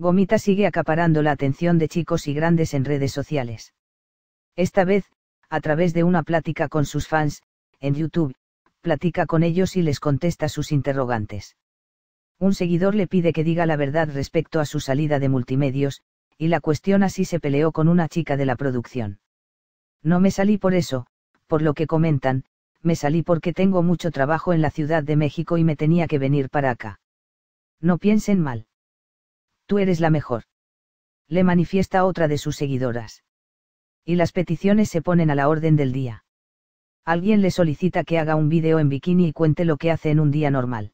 Gomita sigue acaparando la atención de chicos y grandes en redes sociales. Esta vez, a través de una plática con sus fans, en YouTube, platica con ellos y les contesta sus interrogantes. Un seguidor le pide que diga la verdad respecto a su salida de multimedios, y la cuestión así se peleó con una chica de la producción. No me salí por eso, por lo que comentan, me salí porque tengo mucho trabajo en la Ciudad de México y me tenía que venir para acá. No piensen mal. Tú eres la mejor. Le manifiesta otra de sus seguidoras. Y las peticiones se ponen a la orden del día. Alguien le solicita que haga un vídeo en bikini y cuente lo que hace en un día normal.